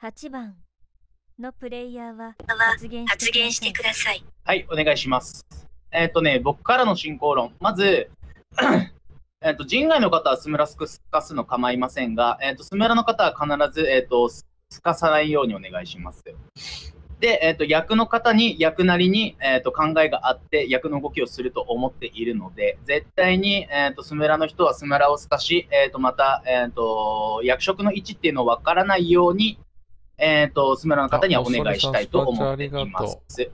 8番のプレイヤーは発言してください。はい、お願いします。えっ、ー、とね、僕からの進行論。まず、えっと、人外の方はスムラすかすの構いませんが、えっ、ー、と、スムラの方は必ず、えっ、ー、と、すかさないようにお願いします。で、えっ、ー、と、役の方に、役なりに、えっと、考えがあって、役の動きをすると思っているので、絶対に、えっと、スムラの人はスムラをすかし、えっと、また、えっと、役職の位置っていうのを分からないように、えっ、ー、と、スメラの方にはお願いしたいと思っています。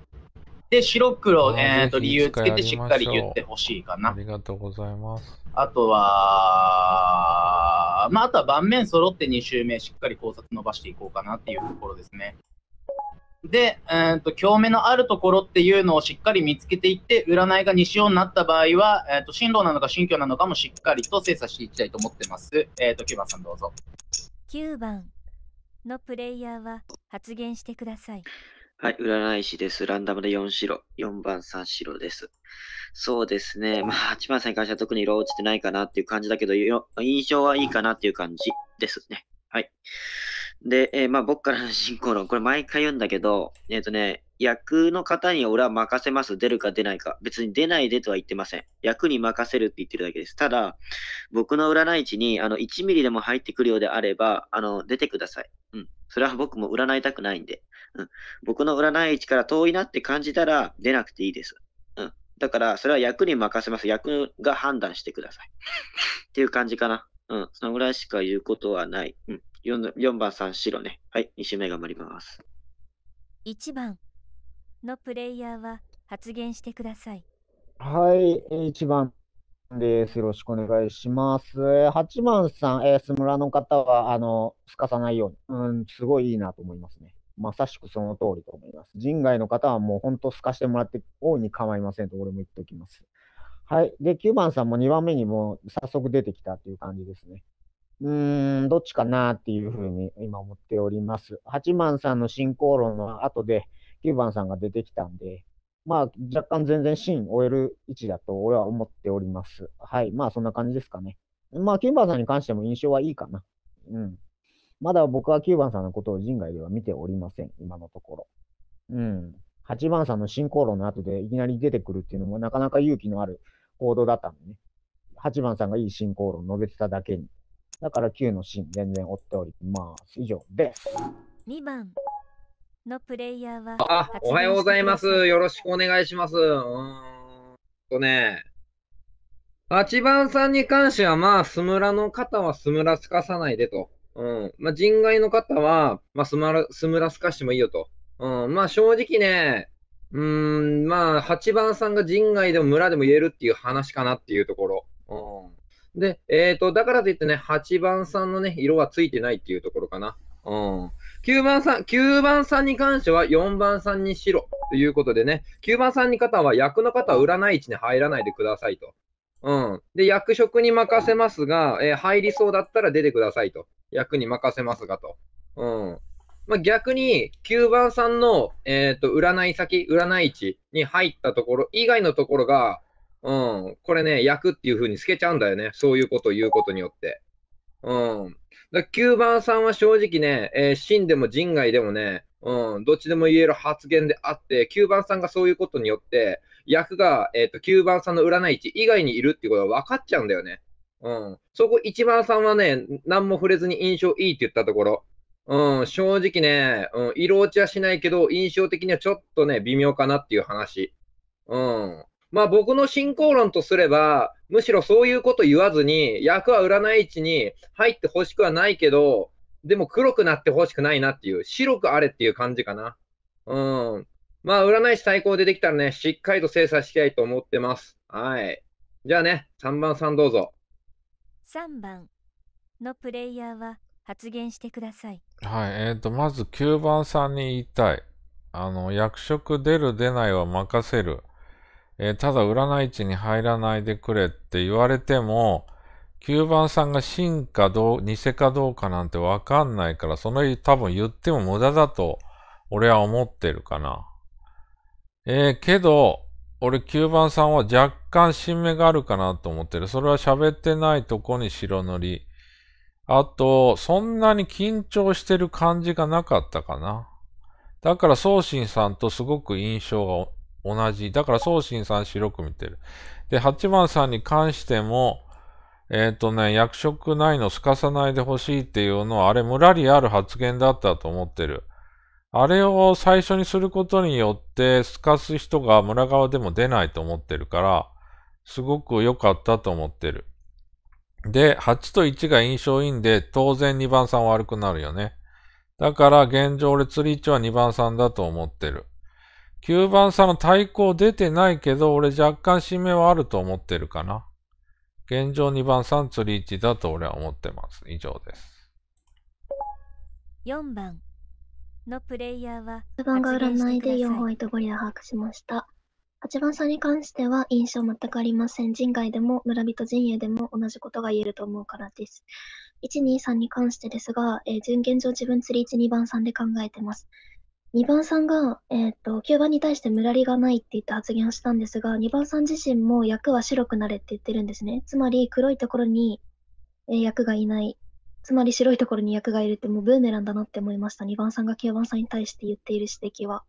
で、白黒、えっ、ー、と、理由つけてしっかり言ってほしいかな。ありがとうございます。あとは、まあ、あとは盤面揃って2周目、しっかり考察伸ばしていこうかなっていうところですね。で、えーと、共鳴のあるところっていうのをしっかり見つけていって、占いが西尾になった場合は、えーと、進路なのか新居なのかもしっかりと精査していきたいと思ってます。えっ、ー、と、9番さんどうぞ。9番、のプレイヤーは発言してください。はい、占い師です。ランダムで4白、4番3白です。そうですね。まあ、8番さんに関しては特に色落ちてないかなっていう感じだけど、印象はいいかなっていう感じですね。はい。で、えー、まあ僕からの進行論、これ毎回言うんだけど、えっ、ー、とね、役の方に俺は任せます。出るか出ないか。別に出ないでとは言ってません。役に任せるって言ってるだけです。ただ、僕の占い地に、あの、1ミリでも入ってくるようであれば、あの、出てください。うん。それは僕も占いたくないんで。うん。僕の占い地から遠いなって感じたら、出なくていいです。うん。だから、それは役に任せます。役が判断してください。っていう感じかな。うん。そのぐらいしか言うことはない。うん。4, 番さん白ね。はい、2周目頑張ります。1番のプレイヤーは発言してください。はい、1番です。よろしくお願いします。8番さん、エー、ス村の方は、あの、すかさないように、うん、すごいいいなと思いますね。まさしくその通りと思います。人外の方はもう本当すかしてもらって、大いに構いませんと、俺も言っておきます。はい。で、9番さんも2番目にもう早速出てきたっていう感じですね。うーん、どっちかなっていうふうに今思っております。8番さんの進行論の後で9番さんが出てきたんで、まあ若干全然シーン終える位置だと俺は思っております。はい。まあそんな感じですかね。まあ9番さんに関しても印象はいいかな。うん。まだ僕は9番さんのことを人外では見ておりません。今のところ。うん。8番さんの進行論の後でいきなり出てくるっていうのもなかなか勇気のある行動だったんでね。8番さんがいい進行論を述べてただけに。だから Q のシー全然追っております。以上です。2番のプレイヤーはあ、おはようございます。よろしくお願いします。うーんとね、8番さんに関しては、まあ、スムラの方はスムラすかさないでと。うん。まあ、人外の方は、まあ、スムラ、スムラすかしてもいいよと。うん。まあ、正直ね、うーん、まあ、8番さんが人外でも村でも言えるっていう話かなっていうところ。うん。で、えっ、ー、と、だからといってね、8番さんのね、色はついてないっていうところかな。うん。9番さん、9番さんに関しては4番さんに白ということでね、9番さんに方は役の方は占い位置に入らないでくださいと。うん。で、役職に任せますが、えー、入りそうだったら出てくださいと。役に任せますがと。うん。まあ、逆に、9番さんの、えっ、ー、と、占い先、占い位置に入ったところ以外のところが、うん。これね、役っていう風に透けちゃうんだよね。そういうことを言うことによって。うん。だ9番さんは正直ね、えー、真でも人外でもね、うん、どっちでも言える発言であって、9番さんがそういうことによって、役が、えっ、ー、と、9番さんの占い師以外にいるっていうことが分かっちゃうんだよね。うん。そこ1番さんはね、何も触れずに印象いいって言ったところ、うん、正直ね、うん、色落ちはしないけど、印象的にはちょっとね、微妙かなっていう話。うん。まあ僕の信仰論とすれば、むしろそういうこと言わずに、役は占い置に入ってほしくはないけど、でも黒くなってほしくないなっていう、白くあれっていう感じかな。うん。まあ占い師最高出てきたらね、しっかりと精査したいと思ってます。はい。じゃあね、3番さんどうぞ。3番のプレイヤーは発言してください。はい。えっ、ー、と、まず9番さんに言いたい。あの、役職出る出ないは任せる。えー、ただ占い地に入らないでくれって言われても、9番さんが真かどう、偽かどうかなんてわかんないから、その多分言っても無駄だと、俺は思ってるかな。えー、けど、俺9番さんは若干新芽があるかなと思ってる。それは喋ってないとこに白塗り。あと、そんなに緊張してる感じがなかったかな。だから、宗信さんとすごく印象が同じ。だから送信さん白く見てる。で、八番さんに関しても、えっ、ー、とね、役職ないのすかさないでほしいっていうのは、あれ、むらりある発言だったと思ってる。あれを最初にすることによって、すかす人が村側でも出ないと思ってるから、すごく良かったと思ってる。で、8と1が印象いいんで、当然2番さん悪くなるよね。だから現状俺釣り一は2番さんだと思ってる。9番さんの対抗出てないけど、俺若干指名はあると思ってるかな。現状2番3釣り1だと俺は思ってます。以上です。4番のプレイヤーは9番が占いで4ホイートゴリラ把握しました。8番さんに関しては印象全くありません。人外でも村人陣営でも同じことが言えると思うからです。1、2、3に関してですが、えー、現状自分釣り1、2番さんで考えてます。2番さんが、えっ、ー、と、9番に対して無駄りがないって言った発言をしたんですが、2番さん自身も役は白くなれって言ってるんですね。つまり、黒いところに、え役がいない。つまり、白いところに役がいるって、もうブーメランだなって思いました。2番さんが9番さんに対して言っている指摘は。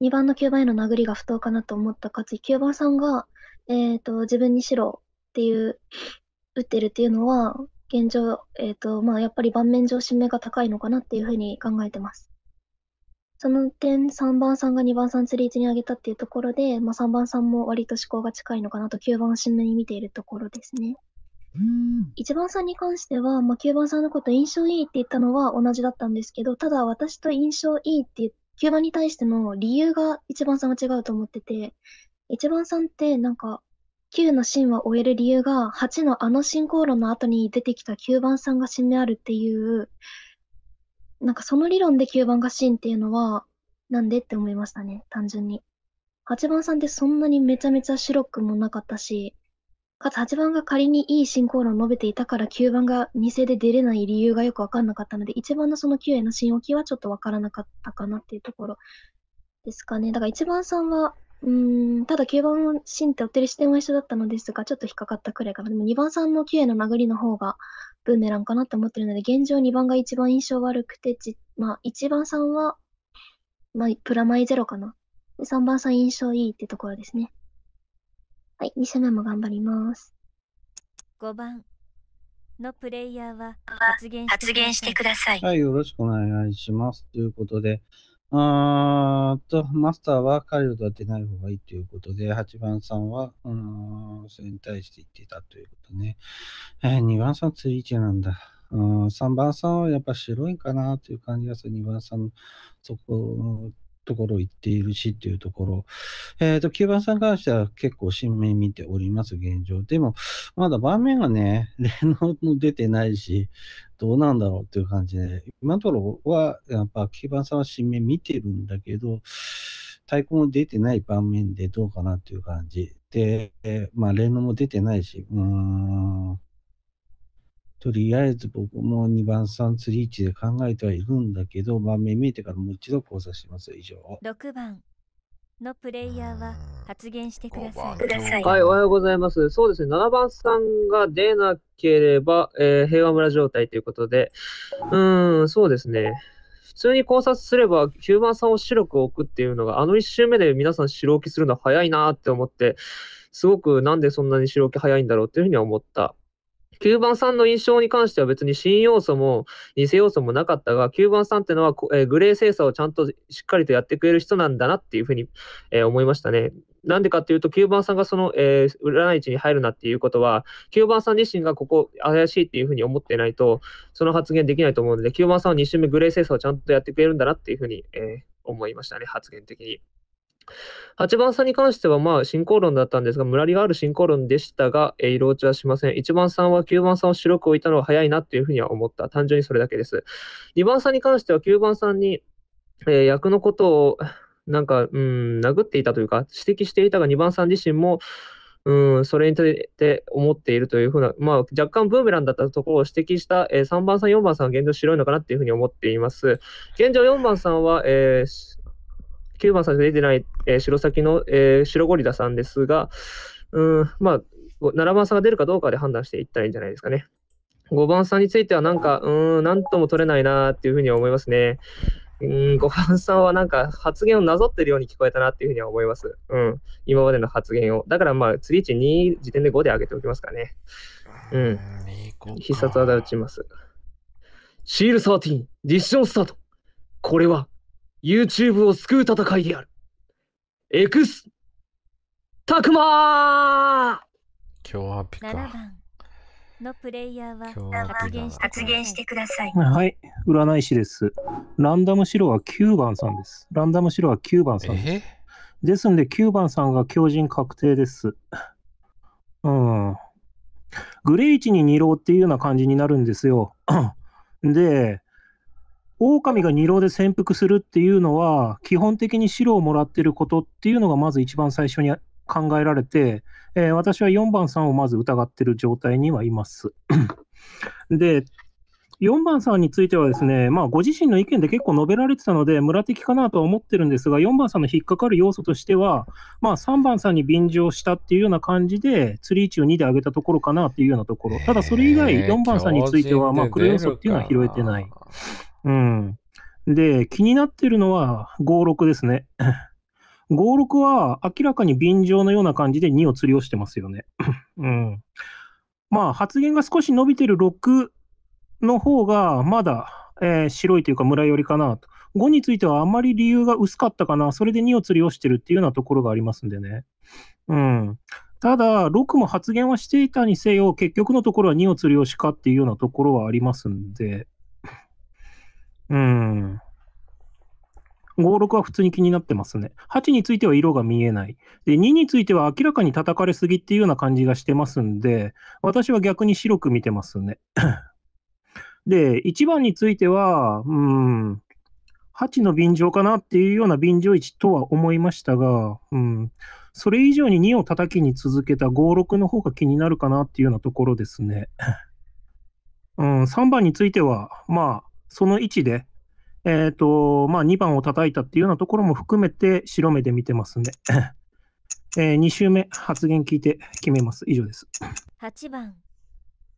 2番の9番への殴りが不当かなと思ったかつ、9番さんが、えっ、ー、と、自分に白っていう、打ってるっていうのは、現状、えっ、ー、と、まあ、やっぱり盤面上、新名が高いのかなっていうふうに考えてます。その点3番さんが2番さん釣り位置に上げたっていうところで、まあ、3番さんも割と思考が近いのかなと9番を新聞に見ているところですね。うん1番さんに関しては、まあ、9番さんのこと印象いいって言ったのは同じだったんですけど、ただ私と印象いいって、9番に対しての理由が1番さんは違うと思ってて、1番さんってなんか9の芯は終える理由が8のあの進行論の後に出てきた9番さんが締目あるっていう、なんかその理論で9番がシーンっていうのは、なんでって思いましたね、単純に。8番さんってそんなにめちゃめちゃ白くもなかったし、かつ8番が仮にいい進行論を述べていたから9番が2世で出れない理由がよくわかんなかったので、1番のその9への信置きはちょっとわからなかったかなっていうところですかね。だから1番さんは、うん、ただ9番のシーンって追ってる視点は一緒だったのですが、ちょっと引っかかったくらいかな。でも2番さんの9への殴りの方が、ブーメランかなと思ってるので、現状2番が一番印象悪くて、まあ、1番さんは、まあ、プラマイゼロかな。で3番さん印象いいってところですね。はい、2戦目も頑張ります。5番のプレイヤーは発言してください。はい、よろしくお願いします。ということで、あと、マスターは彼を立てない方がいいということで、8番さんは、うん、それに対して言ってたということね。えー、2番さん釣りなんだ。うん、3番さんはやっぱ白いかなという感じがする。2番さんそこ、ところ行っているしっていうところ、えっ、ー、と、9番さんに関しては結構新名見ております、現状。でも、まだ盤面がね、連動も出てないし、どうなんだろうっていう感じで、今のところは、やっぱ9番さんは新名見てるんだけど、太鼓も出てない盤面でどうかなっていう感じ。で、まあ、連動も出てないし、うーん。とりあえず僕も2番、3、ーチで考えてはいるんだけど、盤面見えてからもう一度交差します。以上。6番のプレイヤーは発言してください。はい、おはようございます。そうですね、7番さんが出なければ、えー、平和村状態ということで、うーん、そうですね。普通に考察すれば、9番さんを白く置くっていうのが、あの1周目で皆さん白置きするのは早いなって思って、すごくなんでそんなに白置き早いんだろうっていうふうには思った。9番さんの印象に関しては別に新要素も偽要素もなかったが、9番さんってのは、えー、グレー精査をちゃんとしっかりとやってくれる人なんだなっていうふうに、えー、思いましたね。なんでかっていうと、9番さんがその、えー、占い地に入るなっていうことは、9番さん自身がここ怪しいっていうふうに思ってないと、その発言できないと思うので、9番さんは2周目グレー精査をちゃんとやってくれるんだなっていうふうに、えー、思いましたね、発言的に。8番さんに関しては、まあ、進行論だったんですが、ムラリがある進行論でしたが、えー、色落ちはしません。1番さんは9番さんを白く置いたのは早いなというふうには思った。単純にそれだけです。2番さんに関しては、9番さんに、えー、役のことを、なんか、うん、殴っていたというか、指摘していたが、2番さん自身も、うん、それにといて思っているというふうな、まあ、若干ブーメランだったところを指摘した、えー、3番さん、4番さんは現状白いのかなというふうに思っています。現状4番さんは、えー、9番さん出てない、えー、白崎の、えー、白ゴリラさんですが、うん、まあ、7番さんが出るかどうかで判断していったらいいんじゃないですかね。5番さんについては、なんか、うん、なんとも取れないなっていうふうには思いますね。うん、5番さんはなんか発言をなぞってるように聞こえたなっていうふうには思います。うん、今までの発言を。だからまあ、次り値2時点で5で上げておきますかね。うん。うん必殺技打ちます。シール13、ョンスタート。これは YouTube を救う戦いである。エクス、タクマ脅迫か。7番のプレイヤーは発言してください。はい、占い師です。ランダム白は9番さんです。ランダム白は9番さんです。ですので9番さんが強靭確定です。うん。グレイチに二郎っていうような感じになるんですよ。で、狼が二郎で潜伏するっていうのは、基本的に白をもらってることっていうのが、まず一番最初に考えられて、えー、私は4番さんをまず疑ってる状態にはいます。で、4番さんについてはですね、まあ、ご自身の意見で結構述べられてたので、村的かなとは思ってるんですが、4番さんの引っかかる要素としては、まあ、3番さんに便乗したっていうような感じで、ツリー置を2で上げたところかなっていうようなところ、ただそれ以外、4番さんについては、まあ、黒要素っていうのは拾えてない。えーうん。で、気になってるのは56ですね。56 は明らかに便乗のような感じで2を釣りをしてますよね。うん。まあ、発言が少し伸びてる6の方が、まだ、えー、白いというか村寄りかなと。5についてはあんまり理由が薄かったかな。それで2を釣りをしてるっていうようなところがありますんでね。うん。ただ、6も発言はしていたにせよ、結局のところは2を釣りをしかっていうようなところはありますんで、うん。56は普通に気になってますね。8については色が見えない。で、2については明らかに叩かれすぎっていうような感じがしてますんで、私は逆に白く見てますね。で、1番については、うん、8の便乗かなっていうような便乗位置とは思いましたが、うん、それ以上に2を叩きに続けた5、6の方が気になるかなっていうようなところですね。うん、3番については、まあ、その位置で、えーとまあ、2番を叩いたっていうようなところも含めて白目で見てますんで、えー、2周目発言聞いて決めます。以上です。8番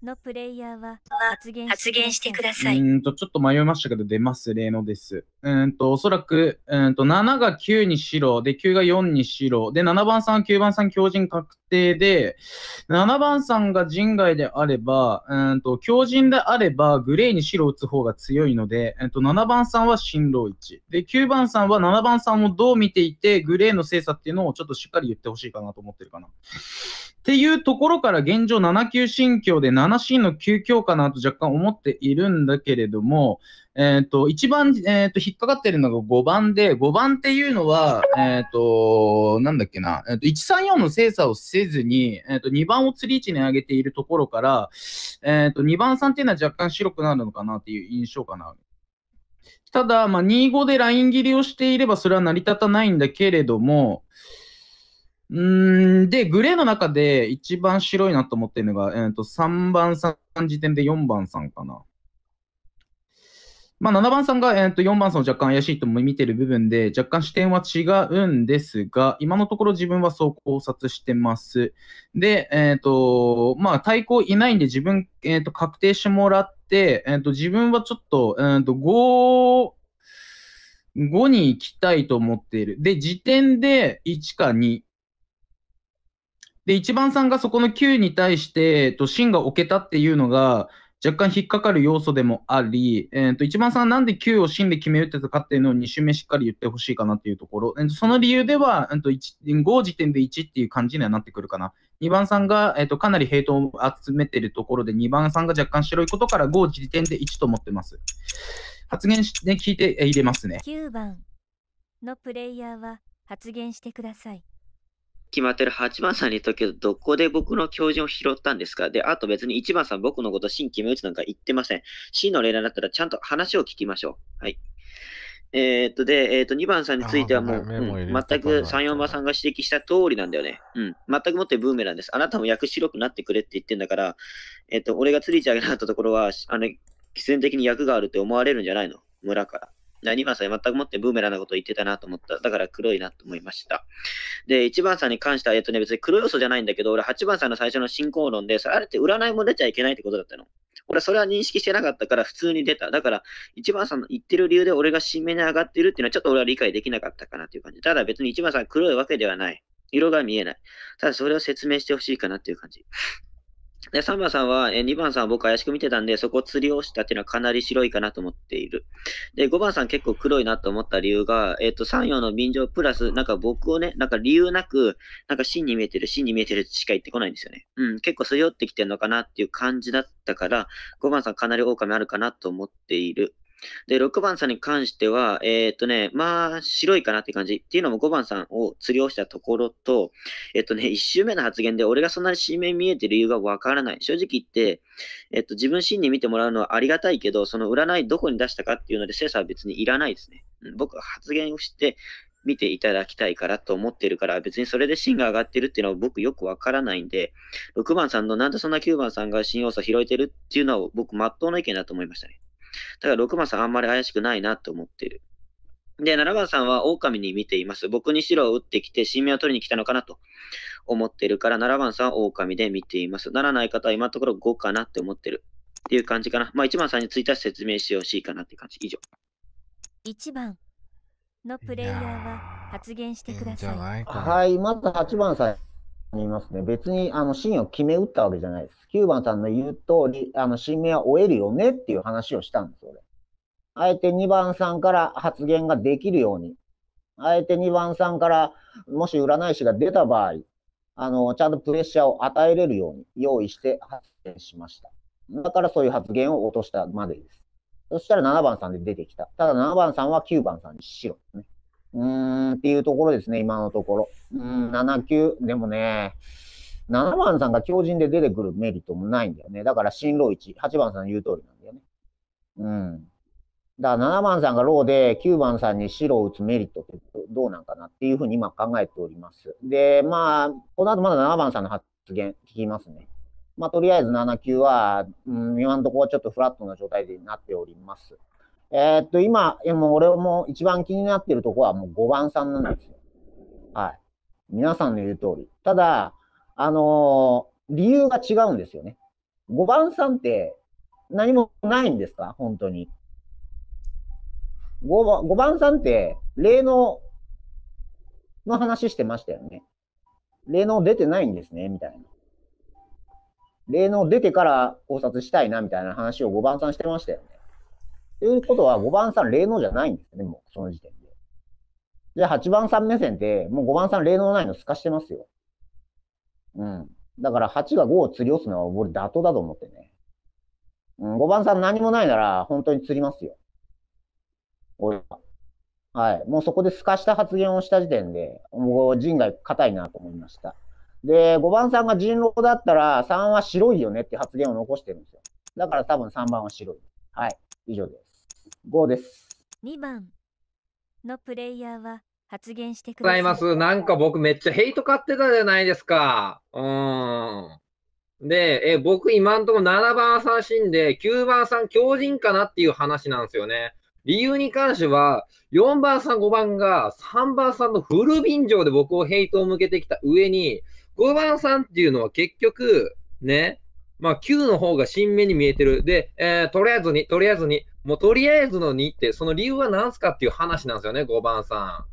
のプレイヤーは発言発言してください。うんと、ちょっと迷いましたけど、出ます、例のです。うんと、おそらく、うんと、7が9に白、で、9が4に白、で、7番さん、9番さん、強人確定で、7番さんが人外であれば、うんと、強人であれば、グレーに白を打つ方が強いので、うんと、7番さんは進路1。で、9番さんは7番さんをどう見ていて、グレーの精査っていうのをちょっとしっかり言ってほしいかなと思ってるかな。っていうところから現状7級新教で7進の急強かなと若干思っているんだけれども、えっ、ー、と、一番、えっ、ー、と、引っかかってるのが5番で、5番っていうのは、えっ、ー、と、なんだっけな、えっ、と、134の精査をせずに、えっ、と、2番を釣り位置に上げているところから、えっ、と、2番3っていうのは若干白くなるのかなっていう印象かな。ただ、まあ、25でライン切りをしていればそれは成り立たないんだけれども、うんで、グレーの中で一番白いなと思ってるのが、えー、と3番さん時点で4番さんかな。まあ、7番さんが、えー、と4番さんを若干怪しいと見てる部分で、若干視点は違うんですが、今のところ自分はそう考察してます。で、えっ、ー、と、まあ、対抗いないんで自分、えー、と確定してもらって、えー、と自分はちょっと、えー、と5、5に行きたいと思っている。で、時点で1か2。で、1番さんがそこの9に対して、えっと、芯が置けたっていうのが、若干引っかかる要素でもあり、えー、と1番さんなんで9を芯で決め打ってたかっていうのを2周目しっかり言ってほしいかなっていうところ、えー、とその理由では、えー、と5時点で1っていう感じにはなってくるかな。2番さんが、えー、とかなりヘイトを集めてるところで、2番さんが若干白いことから5時点で1と思ってます。発言して聞いて入れますね。9番のプレイヤーは発言してください。決まってる8番さんに言ったけど、どこで僕の教授を拾ったんですかで、あと別に1番さん僕のこと新決め打つなんか言ってません。C の連絡だったらちゃんと話を聞きましょう。はい。えー、っと、で、えー、っと、2番さんについてはもう、うん、全く3、4番さんが指摘した通りなんだよね。うん。全くもってブーメランです。あなたも役白くなってくれって言ってんだから、えー、っと、俺が釣り上げなかったところは、あの、必然的に役があるって思われるんじゃないの村から。2番さん全くもってブーメランなこと言ってたなと思った。だから黒いなと思いました。で、1番さんに関しては、えっとね、別に黒要素じゃないんだけど、俺8番さんの最初の進行論で、それあれって占いも出ちゃいけないってことだったの。俺それは認識してなかったから普通に出た。だから1番さんの言ってる理由で俺が新芽に上がってるっていうのはちょっと俺は理解できなかったかなっていう感じ。ただ別に1番さん黒いわけではない。色が見えない。ただそれを説明してほしいかなっていう感じ。で、3番さんは、え2番さんは僕怪しく見てたんで、そこ釣りをしたっていうのはかなり白いかなと思っている。で、5番さん結構黒いなと思った理由が、えっ、ー、と、3、4の便乗プラス、なんか僕をね、なんか理由なく、なんか真に見えてる、真に見えてるしか言ってこないんですよね。うん、結構すり寄ってきてるのかなっていう感じだったから、5番さんかなり狼あるかなと思っている。で、6番さんに関しては、えー、っとね、まあ、白いかなって感じ。っていうのも5番さんを釣りをしたところと、えっとね、1周目の発言で俺がそんなに新面見えてる理由がわからない。正直言って、えっと、自分真に見てもらうのはありがたいけど、その占いどこに出したかっていうので精査は別にいらないですね。僕は発言をして、見ていただきたいからと思ってるから、別にそれで芯が上がってるっていうのは僕よくわからないんで、6番さんのなんでそんな9番さんが新要素拾えてるっていうのは僕、まっとうな意見だと思いましたね。だから6番さんあんまり怪しくないなと思ってる。で、7番さんは狼に見ています。僕に白を打ってきて、新名を取りに来たのかなと思ってるから、7番さんは狼で見ています。ならない方は今のところ5かなって思ってる。っていう感じかな。まあ1番さんについては説明してほしいかなって感じ。以上。1番のプレイヤーは発言してください。いいはい、まず8番さん。りますね。別に、あの、芯を決め打ったわけじゃないです。9番さんの言う通り、あの、新目は終えるよねっていう話をしたんです、俺。あえて2番さんから発言ができるように。あえて2番さんから、もし占い師が出た場合、あの、ちゃんとプレッシャーを与えれるように用意して発言しました。だからそういう発言を落としたまでです。そしたら7番さんで出てきた。ただ7番さんは9番さんにしろ、ね。うん、っていうところですね、今のところ。うん、7級、でもね、7番さんが強靭で出てくるメリットもないんだよね。だから進路1、8番さんの言う通りなんだよね。うん。だから7番さんがローで9番さんに白を打つメリットってどうなんかなっていうふうに今考えております。で、まあ、この後まだ7番さんの発言聞きますね。まあ、とりあえず7級は、うん、今のところちょっとフラットな状態になっております。えー、っと、今、もう俺も一番気になってるとこはもう5番さんなんですよ。はい。皆さんの言う通り。ただ、あのー、理由が違うんですよね。5番さんって何もないんですか本当に。5番 ,5 番さんって、霊能の話してましたよね。霊能出てないんですね、みたいな。霊能出てから考察したいな、みたいな話を5番さんしてましたよね。ということは、5番さん、霊能じゃないんですよね、もう、その時点で。じゃあ、8番さん目線で、もう5番さん、霊能ないの透かしてますよ。うん。だから、8が5を釣り落すのは、俺、妥当だと思ってね。うん、5番さん何もないなら、本当に釣りますよ。俺は。はい。もうそこで透かした発言をした時点で、もう人外硬いなと思いました。で、5番さんが人狼だったら、3は白いよねって発言を残してるんですよ。だから多分3番は白い。はい。以上です。5です。2番のプレイヤーは発言してください。ます。なんか僕めっちゃヘイト買ってたじゃないですか。うん。で、え僕今んとこ7番さん死んで、9番さん強人かなっていう話なんですよね。理由に関しては、4番さん、5番が3番さんのフル便乗で僕をヘイトを向けてきた上に、5番さんっていうのは結局、ね、まあ9の方が新芽に見えてる。で、えー、とりあえずに、とりあえずに、もうとりあえずの2って、その理由は何すかっていう話なんですよね、5番さ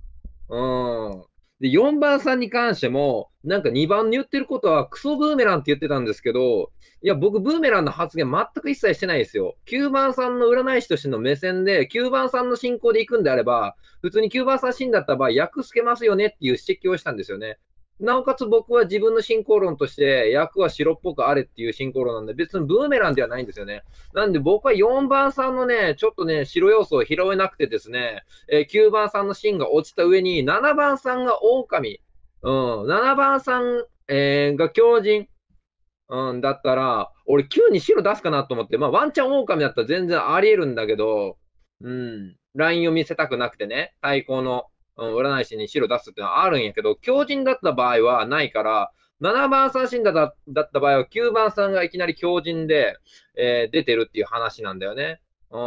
ん。うん。で、4番さんに関しても、なんか2番に言ってることはクソブーメランって言ってたんですけど、いや、僕、ブーメランの発言全く一切してないですよ。9番さんの占い師としての目線で、9番さんの進行で行くんであれば、普通に9番さん死んだった場合、訳つけますよねっていう指摘をしたんですよね。なおかつ僕は自分の進行論として、役は白っぽくあれっていう進行論なんで、別にブーメランではないんですよね。なんで僕は4番さんのね、ちょっとね、白要素を拾えなくてですね、えー、9番さんの芯が落ちた上に、7番さんが狼、うん、7番さん、えー、が狂人、うん、だったら、俺9に白出すかなと思って、まあワンチャン狼だったら全然あり得るんだけど、うん、ラインを見せたくなくてね、対抗の。うん、占い師に白出すっていうのはあるんやけど、強人だった場合はないから、7番三振だだった場合は9番さんがいきなり強人で、えー、出てるっていう話なんだよね。う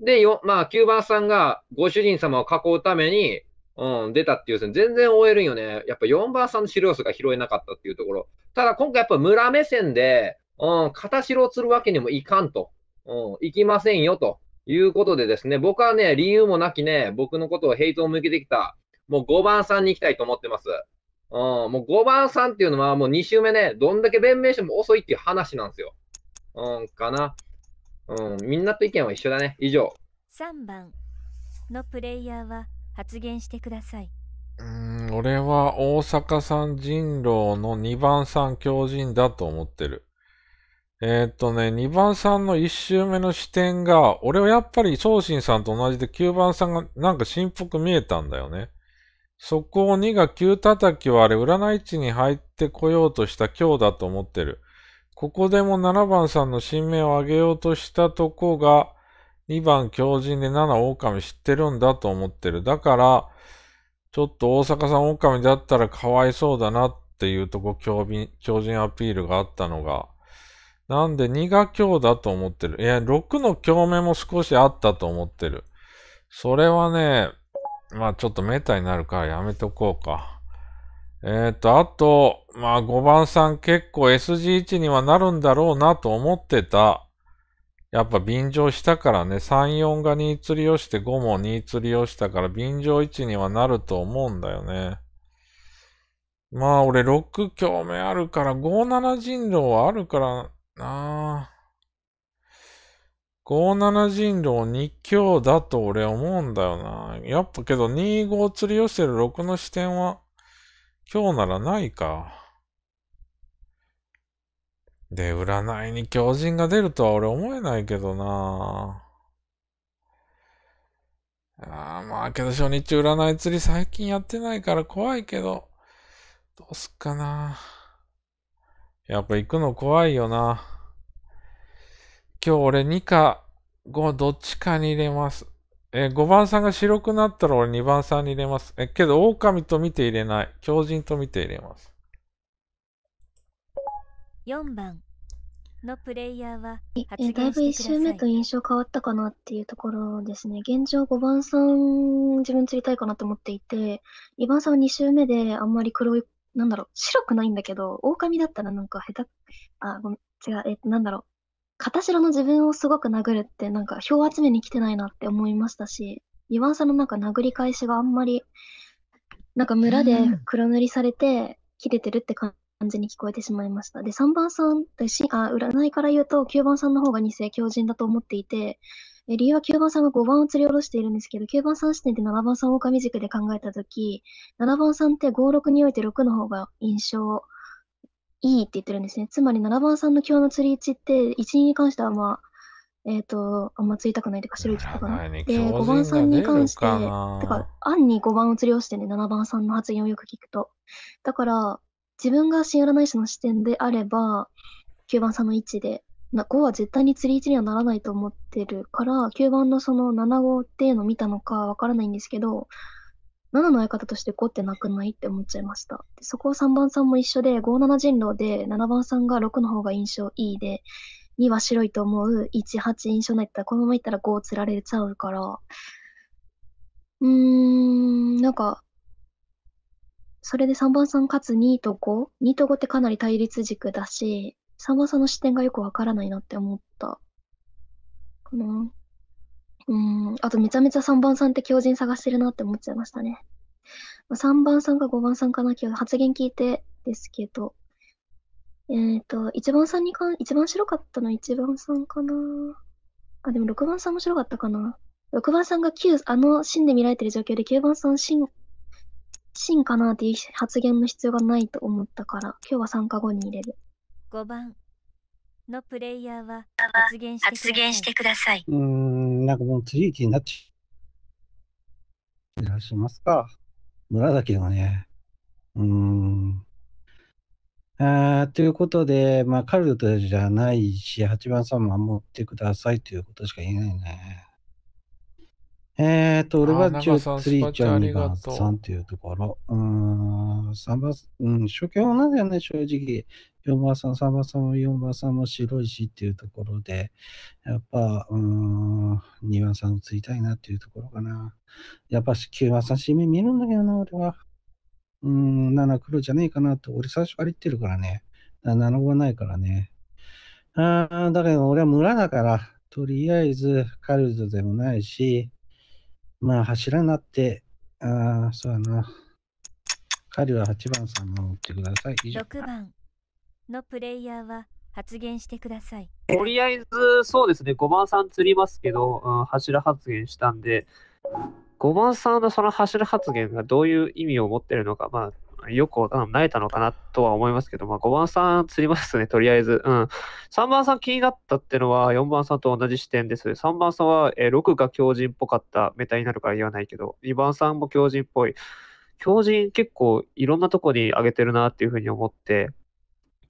ん。で、よまあ、9番さんがご主人様を囲うために、うん、出たっていう、全然終えるんよね。やっぱ4番さんの資料数が拾えなかったっていうところ。ただ今回やっぱ村目線で、うん、片白を釣るわけにもいかんと。うん、いきませんよと。いうことでですね、僕はね、理由もなきね、僕のことをヘイトを向けてきた、もう5番さんに行きたいと思ってます。うん、もう5番さんっていうのはもう2周目ね、どんだけ弁明しても遅いっていう話なんですよ。うん、かな。うん、みんなと意見は一緒だね。以上。3番のプレイヤーは発言してください。うん、俺は大阪さん人狼の2番さん強人だと思ってる。えー、っとね、2番さんの1周目の視点が、俺はやっぱり昇進さんと同じで9番さんがなんか新っぽく見えたんだよね。そこを2が9叩きはあれ、占い地に入ってこようとした今日だと思ってる。ここでも7番さんの新名を上げようとしたとこが、2番狂人で7狼知ってるんだと思ってる。だから、ちょっと大阪さん狼だったらかわいそうだなっていうとこ狂人アピールがあったのが、なんで2が強だと思ってる。いや、6の強めも少しあったと思ってる。それはね、まあちょっとメタになるからやめとこうか。えっ、ー、と、あと、まあ5番さん結構 SG1 にはなるんだろうなと思ってた。やっぱ便乗したからね、3、4が2釣りをして5も2釣りをしたから便乗1にはなると思うんだよね。まあ俺6強めあるから5、7人狼はあるからな57人狼2強だと俺思うんだよな。やっぱけど25釣り寄せる6の視点は今日ならないか。で、占いに狂人が出るとは俺思えないけどな。ああ、まあけど初日占い釣り最近やってないから怖いけど、どうすっかな。やっぱ行くの怖いよな。今日俺2か5どっちかに入れます。え5番さんが白くなったら俺2番さんに入れます。えけど狼と見て入れない。狂人と見て入れます。4番のプレイヤーはえだいぶ1周目と印象変わったかなっていうところですね。現状5番さん自分釣りたいかなと思っていて、2番さんは2周目であんまり黒いなんだろう、白くないんだけど、狼だったらなんか下手、あ、ごめん、違う、えっと、なんだろう、片白の自分をすごく殴るって、なんか票集めに来てないなって思いましたし、岩ワさんのなんか殴り返しがあんまり、なんか村で黒塗りされて、切れてるって感じに聞こえてしまいました。で、3番さんってしあ、占いから言うと、9番さんの方が偽狂人だと思っていて、え理由は9番さんが5番を釣り下ろしているんですけど、9番さん視点で7番さんを軸で考えたとき、7番さんって5、6において6の方が印象いいって言ってるんですね。つまり7番さんの今日の釣り位置って、1、2に関してはまあ、えっ、ー、と、あんま釣りたくないとか白いとかな。で、5番さんに関して、てか、案に5番を釣りをしてね、7番さんの発言をよく聞くと。だから、自分が新占い師の視点であれば、9番さんの位置でな5は絶対に釣り1にはならないと思ってるから、9番のその7号っていうのを見たのかわからないんですけど、7の相方として5ってなくないって思っちゃいました。でそこは3番さんも一緒で、5、7人狼で7番さんが6の方が印象いいで、2は白いと思う、1、8印象ないって言ったら、このままいったら5釣られちゃうから、うーん、なんか、それで3番さん勝つ2と5、2と5ってかなり対立軸だし、3番さんの視点がよくわからないなって思った。かな。うん。あと、めちゃめちゃ3番さんって狂人探してるなって思っちゃいましたね。3番さんか5番さんかな、今日発言聞いてですけど。えっ、ー、と、1番さんにかん、一番白かったの1番さんかな。あ、でも6番さん面白かったかな。6番さんが9、あの芯で見られてる状況で9番さん芯、芯かなっていう発言の必要がないと思ったから、今日は参加後に入れる。5番のプレイヤーは発言してください。うーん、なんかもう次気になっちゃいらっしゃいますか。村だけどね。うーん。あということで、まあ、カルトじゃないし、8番さんも守ってくださいということしか言えないね。えっ、ー、と、俺は1 3ちゃん、2番3っていうところ。うーん、3番、うん、初見なんだよね、正直。4番さん、3番さんも4番さんも白いしっていうところで、やっぱ、うーん、2番さんをついたいなっていうところかな。やっぱ9番さん、締め見るんだけどな、俺は。うーん、7黒じゃねえかなと、俺最初から言ってるからね。7号ないからね。あー、だけど俺は村だから、とりあえず、カルズでもないし、まあ、柱になって、ああ、そうだな。彼は8番さんを持ってください。6番のプレイヤーは発言してください。とりあえず、そうですね、5番さん釣りますけど、うん、柱発言したんで、5番さんのその柱発言がどういう意味を持ってるのか、まあ、よく、慣れたのかなとは思いますけど、まあ、5番さん釣りますね、とりあえず。うん。3番さん気になったってのは、4番さんと同じ視点です。3番さんは、えー、6が強人っぽかったメタになるから言わないけど、2番さんも強人っぽい。強人結構いろんなとこに上げてるなっていうふうに思って、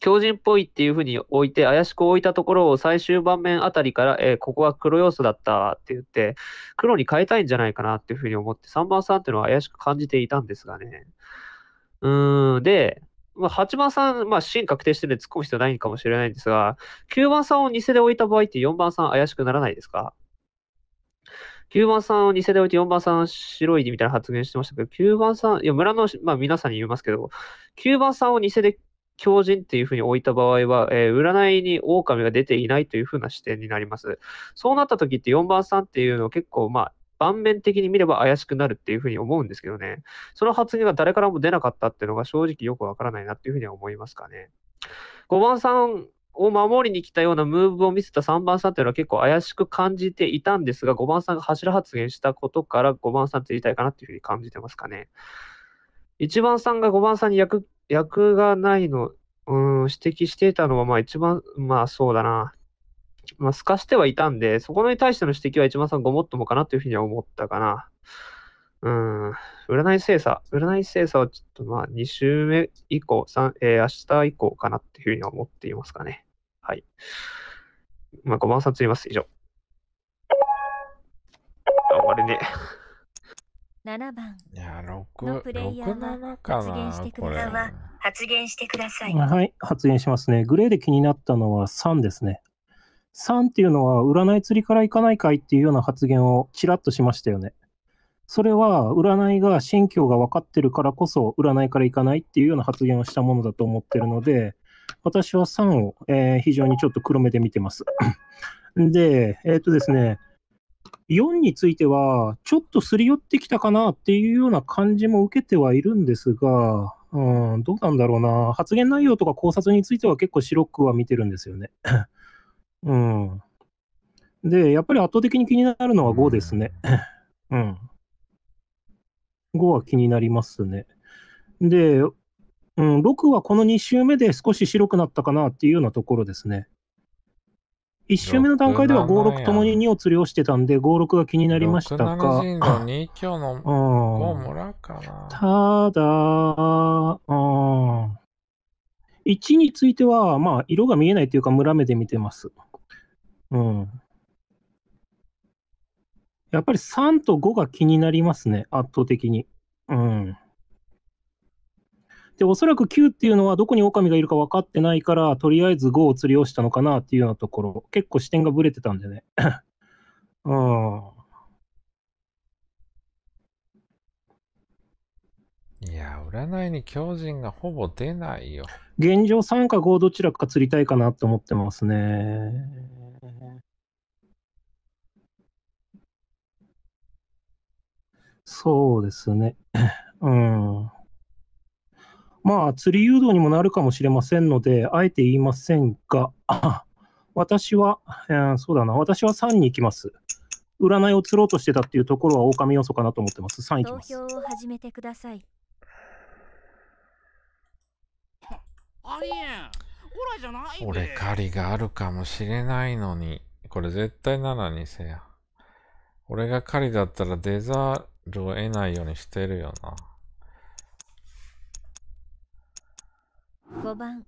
強人っぽいっていうふうに置いて、怪しく置いたところを最終盤面あたりから、えー、ここは黒要素だったって言って、黒に変えたいんじゃないかなっていうふうに思って、3番さんっていうのは怪しく感じていたんですがね。うん、で、まあ、8番さん、まあ、芯確定してるんで突っ込む必要ないかもしれないんですが、9番さんを偽で置いた場合って4番さん怪しくならないですか ?9 番さんを偽で置いて4番さん白いみたいな発言してましたけど、9番さん、いや、村の、まあ、皆さんに言いますけど、9番さんを偽で狂人っていうふうに置いた場合は、えー、占いに狼が出ていないというふうな視点になります。そうなった時って4番さんっていうのは結構、まあ、盤面的に見れば怪しくなるっていうふうに思うんですけどね、その発言が誰からも出なかったっていうのが正直よくわからないなっていうふうには思いますかね。5番さんを守りに来たようなムーブを見せた3番さんというのは結構怪しく感じていたんですが、5番さんが柱発言したことから5番さんって言いたいかなっていうふうに感じてますかね。1番さんが5番さんに役がないの、うん、指摘していたのは、まあ一番、まあそうだな。まあ、透かしてはいたんで、そこに対しての指摘は一番さんごもっともかなというふうには思ったかな。うん、占い精査、占い精査はちょっとまあ2週目以降、えー、明日以降かなっていうふうには思っていますかね。はい。まあ、5番さんつります。以上。あ、終われね。7番いや6プレイヤー発言してください。発言してください。はい、発言しますね。グレーで気になったのは3ですね。3っていうのは、占い釣りから行かないかいっていうような発言をちらっとしましたよね。それは、占いが、信教が分かってるからこそ、占いから行かないっていうような発言をしたものだと思ってるので、私は3を、えー、非常にちょっと黒目で見てます。で、えっ、とですね、4については、ちょっとすり寄ってきたかなっていうような感じも受けてはいるんですが、うん、どうなんだろうな、発言内容とか考察については結構白くは見てるんですよね。うん。で、やっぱり圧倒的に気になるのは5ですね。うん。5は気になりますね。で、うん、6はこの2周目で少し白くなったかなっていうようなところですね。1周目の段階では5、6ともに2を釣りをしてたんで、5、6が気になりましたが。かただ、うん、1については、まあ、色が見えないというか、村目で見てます。うん。やっぱり3と5が気になりますね、圧倒的に。うん。で、おそらく9っていうのはどこに狼がいるか分かってないから、とりあえず5を釣りをしたのかなっていうようなところ、結構視点がぶれてたんでね。うん。いや、占いに狂人がほぼ出ないよ。現状3か5どちらか釣りたいかなって思ってますね。そうですね。うん。まあ、釣り誘導にもなるかもしれませんので、あえて言いませんが、私は、えー、そうだな、私は3に行きます。占いを釣ろうとしてたっていうところは狼要素かなと思ってます。3行きます。投票を始めてください。ありえん。俺、狩りがあるかもしれないのに。これ絶対7にせや。俺が狩りだったらデザるを得ないようにしてるよな。5番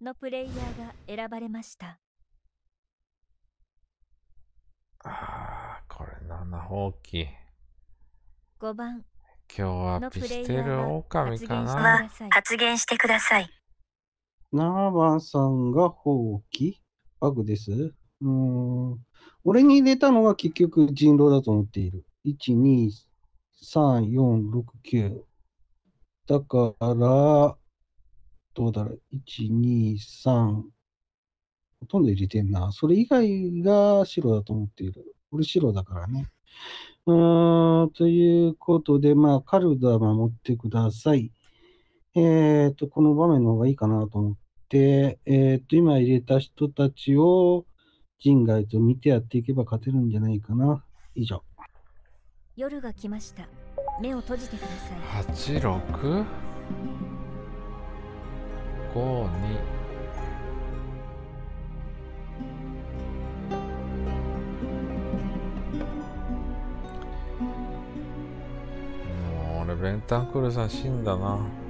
のプレイヤーが選ばれました。ああ、これ7放棄。5番今日はピステル狼かな発言してください。7番さんが放棄バグです。うん。俺に入れたのは結局人狼だと思っている。1、2、3、4、6、9。だから、どうだろう、1、2、3、ほとんど入れてんな。それ以外が白だと思っている。俺白だからね。うーん、ということで、まあ、カルダ守ってください。えっ、ー、と、この場面の方がいいかなと思って、えっ、ー、と、今入れた人たちを人外と見てやっていけば勝てるんじゃないかな。以上。夜が来ました目を閉じてください八六五二もう俺ベンタンクルさん死んだな。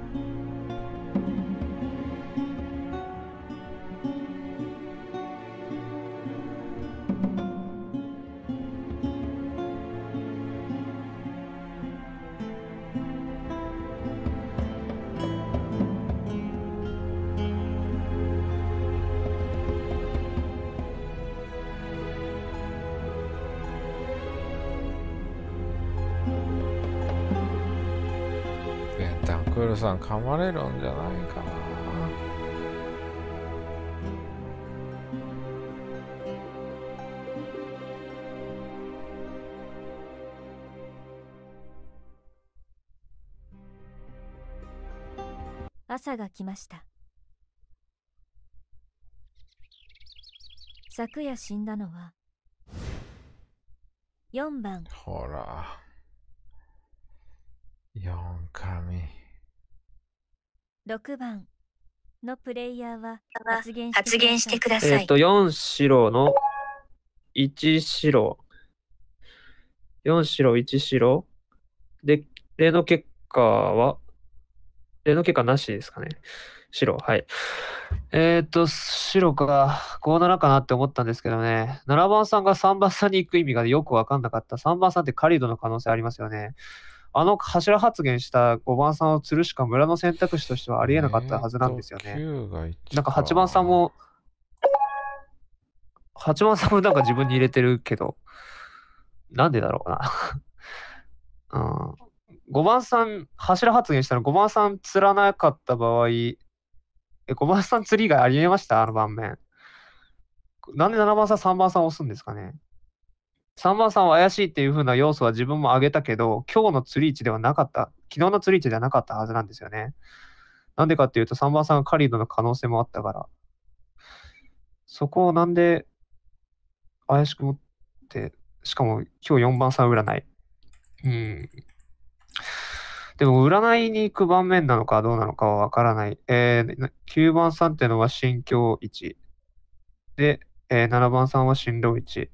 ペンタンクールさん噛まれるんじゃないかな朝が来ました昨夜死んだのは4番ほら4紙6番のプレイヤーは発言してください。えっ、ー、と、4白の1白。4白、1白。で、例の結果は、例の結果なしですかね。白、はい。えっ、ー、と、白か、57かなって思ったんですけどね、7番さんが3番さんに行く意味がよくわかんなかった。3番さんってカリドの可能性ありますよね。あの柱発言した5番さんを吊るしか村の選択肢としてはありえなかったはずなんですよね。なんか8番さんも、8番さんもなんか自分に入れてるけど、なんでだろうな。うん、5番さん、柱発言したら5番さん釣らなかった場合、え5番さん釣り以外ありえましたあの盤面。なんで7番さん、3番さん押すんですかね3番さんは怪しいっていう風な要素は自分も挙げたけど、今日の釣り位置ではなかった、昨日の釣り位置ではなかったはずなんですよね。なんでかっていうと、3番さんは狩人の可能性もあったから。そこをなんで怪しく持って、しかも今日4番さん占い。うん。でも、占いに行く盤面なのかどうなのかはわからない。えー、9番さんっていうのは心境1。で、えー、7番さんは心動1。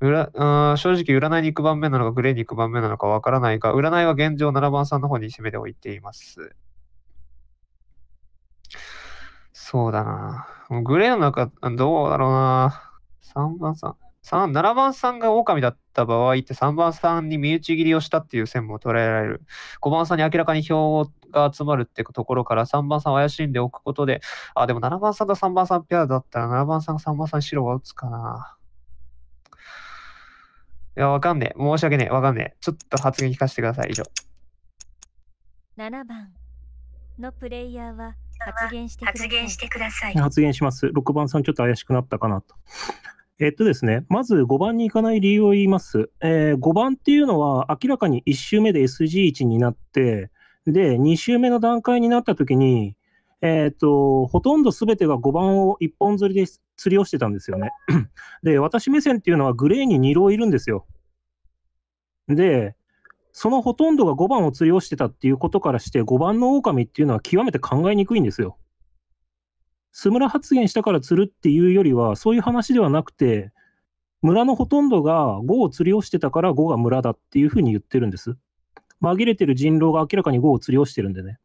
うら正直、占いに行く番目なのか、グレーに行く番目なのかわからないが、占いは現状7番さんの方に攻めておいています。そうだな。グレーの中、どうだろうな。3番さん。7番さんが狼だった場合って3番さんに身内切りをしたっていう線も捉えられる。5番さんに明らかに票が集まるってところから3番さんを怪しんでおくことで、あ、でも7番さんと3番さんペアだったら7番さんが3番さんに白が打つかな。いや、わかんねえ。申し訳ねえ。わかんねえ。ちょっと発言聞かせてください。以上。7番のプレイヤーは発言してください。発言してください。発言します。6番さん、ちょっと怪しくなったかなと。えっとですね、まず5番に行かない理由を言います。えー、5番っていうのは、明らかに1周目で SG1 になって、で、2周目の段階になった時に、えーと、ほとんどすべてが5番を一本釣りで釣りをしてたんですよね。で、私目線っていうのはグレーに2浪いるんですよ。で、そのほとんどが5番を釣りをしてたっていうことからして、5番の狼っていうのは極めて考えにくいんですよ。スムラ発言したから釣るっていうよりは、そういう話ではなくて、村のほとんどが5を釣りをしてたから5が村だっていうふうに言ってるんです。紛れてる人狼が明らかに5を釣りをしてるんでね。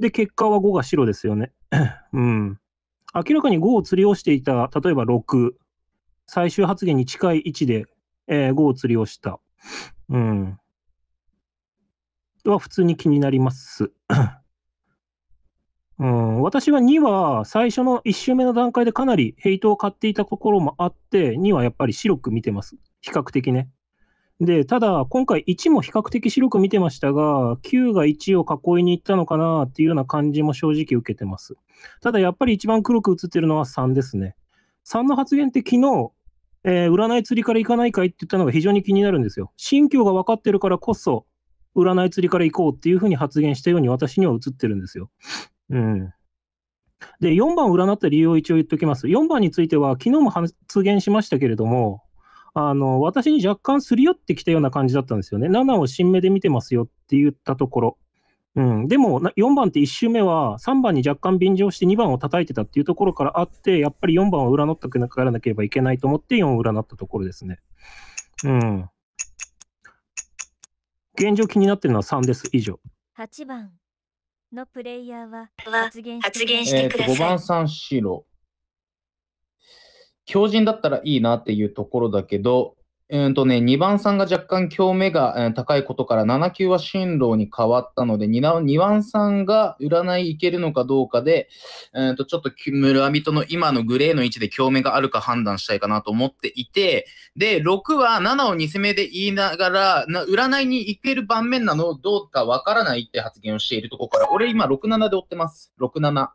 で、結果は5が白ですよね。うん。明らかに5を釣りをしていた、例えば6、最終発言に近い位置で、えー、5を釣りをした。うん。は普通に気になります。うん、私は2は最初の1周目の段階でかなりヘイトを買っていたところもあって、2はやっぱり白く見てます。比較的ね。で、ただ、今回1も比較的白く見てましたが、9が1を囲いに行ったのかなっていうような感じも正直受けてます。ただ、やっぱり一番黒く映ってるのは3ですね。3の発言って昨日、えー、占い釣りから行かないかいって言ったのが非常に気になるんですよ。信教が分かってるからこそ、占い釣りから行こうっていうふうに発言したように私には映ってるんですよ。うん。で、4番を占った理由を一応言っておきます。4番については、昨日も発言しましたけれども、あの、私に若干すり寄ってきたような感じだったんですよね。7を新芽で見てますよって言ったところ。うん、でも、4番って1周目は3番に若干便乗して2番を叩いてたっていうところからあって、やっぱり4番を占ってなからなければいけないと思って4を占ったところですね。うん。現状気になってるのは3です。以上。8番のプレイヤーは発言してください。えー、5番さ白。強靭だったらいいなっていうところだけど、うんとね、2番さんが若干強目が高いことから7級は進路に変わったので、2番さんが占いいけるのかどうかで、とちょっと村人の今のグレーの位置で強目があるか判断したいかなと思っていて、で、6は7を2攻めで言いながら、な占いに行ける盤面なのどうかわからないって発言をしているところから、俺今67で追ってます。67。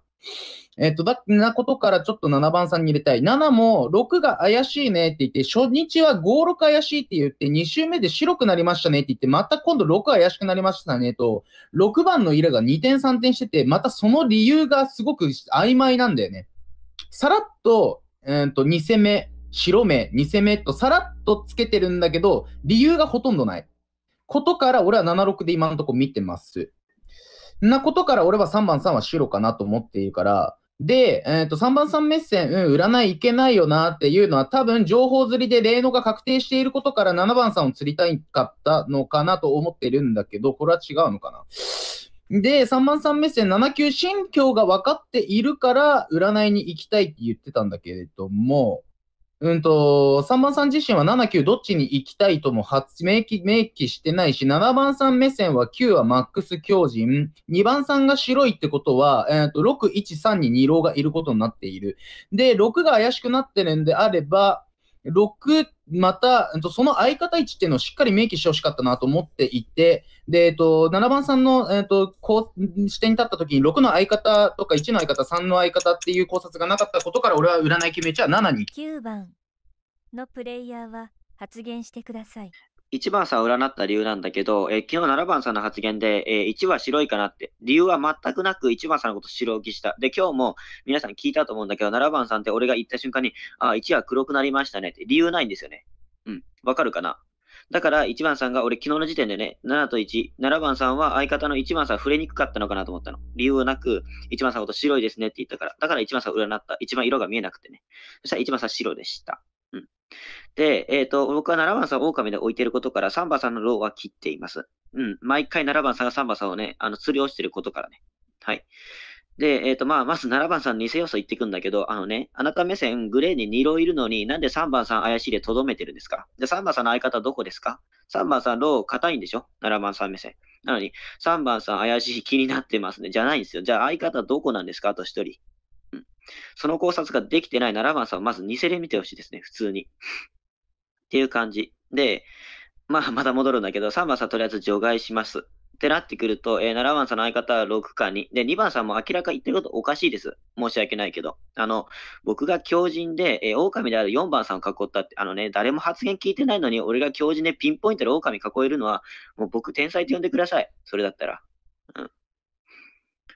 えっ、と、だってなことからちょっと7番さんに入れたい。7も6が怪しいねって言って、初日は5、6怪しいって言って、2週目で白くなりましたねって言って、また今度6怪しくなりましたねと、6番の色が2点3点してて、またその理由がすごく曖昧なんだよね。さらっと、えっ、と、2攻め、白目、2攻めとさらっとつけてるんだけど、理由がほとんどない。ことから俺は76で今のとこ見てます。なことから俺は3番さんは白かなと思っているから、で、えー、と3番さん目線、うん、占いいけないよなっていうのは、多分情報釣りで霊能が確定していることから7番さんを釣りたいかったのかなと思ってるんだけど、これは違うのかな。で、3番さん目線、7級信教が分かっているから、占いに行きたいって言ってたんだけれども、うんと、3番さん自身は7、9どっちに行きたいとも明記明記してないし、7番さん目線は9はマックス強人、2番さんが白いってことは、えーと、6、1、3に2郎がいることになっている。で、6が怪しくなってるんであれば、6また、その相方位置っていうのをしっかり明記してほしかったなと思っていて、で、えっと、7番さんの、えっと、こう、視点に立った時に、6の相方とか1の相方、3の相方っていう考察がなかったことから、俺は占い決めちゃ7に。9番のプレイヤーは発言してください。1番さんを占った理由なんだけど、えー、昨日7番さんの発言で、えー、1は白いかなって、理由は全くなく1番さんのこと白浮きした。で、今日も皆さん聞いたと思うんだけど、7番さんって俺が言った瞬間に、あ、1は黒くなりましたねって理由ないんですよね。うん。わかるかなだから1番さんが俺昨日の時点でね、7と1、7番さんは相方の1番さん触れにくかったのかなと思ったの。理由はなく、1番さんのこと白いですねって言ったから。だから1番さん占った。一番色が見えなくてね。そしたら1番さん白でした。で、えっ、ー、と、僕は7番さんを狼で置いてることから、3番さんのローは切っています。うん。毎回7番さんが3番さんをね、あの、釣り落ちてることからね。はい。で、えっ、ー、と、まあ、まず7番さん偽要素言ってくんだけど、あのね、あなた目線、グレーに2郎いるのに、なんで3番さん怪しいでとどめてるんですかで、3番さんの相方どこですか ?3 番さん、ロー硬いんでしょ ?7 番さん目線。なのに、3番さん怪しい気になってますね。じゃないんですよ。じゃあ相方どこなんですかあと1人。その考察ができてない7番さんはまず偽で見てほしいですね、普通に。っていう感じ。で、まあ、まだ戻るんだけど、3番さんとりあえず除外します。ってなってくると、えー、7番さんの相方は6か2。で、2番さんも明らか言ってることおかしいです。申し訳ないけど。あの、僕が狂人で、えー、狼である4番さんを囲ったって、あのね、誰も発言聞いてないのに、俺が狂人でピンポイントで狼囲えるのは、もう僕天才って呼んでください。それだったら。うん。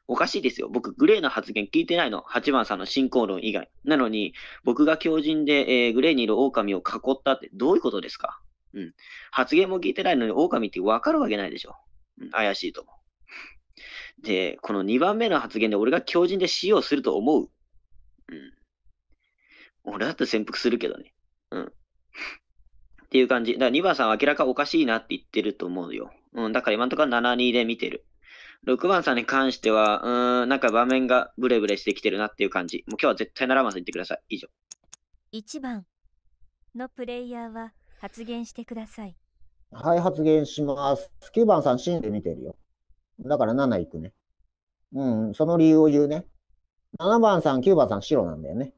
おかしいですよ。僕、グレーの発言聞いてないの。8番さんの進行論以外。なのに、僕が狂人で、えー、グレーにいる狼を囲ったってどういうことですかうん。発言も聞いてないのに狼ってわかるわけないでしょ。うん、怪しいと思う。で、この2番目の発言で俺が狂人で使用すると思う。うん。俺だって潜伏するけどね。うん。っていう感じ。だから2番さんは明らかおかしいなって言ってると思うよ。うん、だから今のところは7-2で見てる。6番さんに関しては、うん、なんか場面がブレブレしてきてるなっていう感じ。もう今日は絶対7番さん言ってください。以上。1番のプレイヤーは発言してください。はい、発言します。9番さん、死んで見てるよ。だから7行くね。うん、その理由を言うね。7番さん、9番さん、白なんだよね。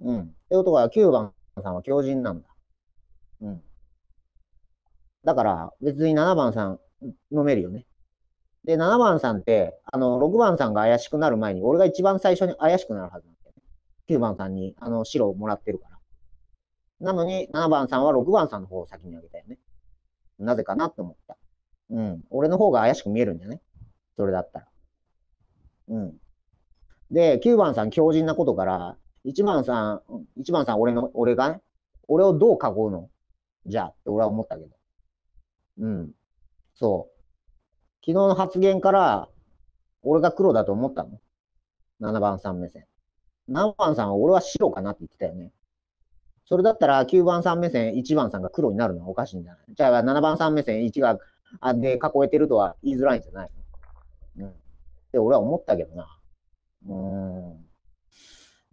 うん。ってことは、9番さんは狂人なんだ。うん。だから、別に7番さん、飲めるよね。で、7番さんって、あの、6番さんが怪しくなる前に、俺が一番最初に怪しくなるはずなんだよね。9番さんに、あの、白をもらってるから。なのに、7番さんは6番さんの方を先にあげたよね。なぜかなって思った。うん。俺の方が怪しく見えるんだよねそれだったら。うん。で、9番さん強靭なことから、1番さん、1番さん俺の、俺がね、俺をどう囲うのじゃあって俺は思ったけど。うん。そう。昨日の発言から、俺が黒だと思ったの。7番さん目線。7番さんは俺は白かなって言ってたよね。それだったら9番さん目線、1番さんが黒になるのはおかしいんじゃないじゃあ7番さん目線、1が、あ、で、囲えてるとは言いづらいんじゃないうん。って俺は思ったけどな。う